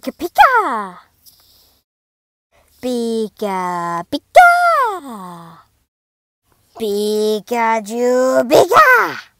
pika pika. Pika pika. Pikachu pika.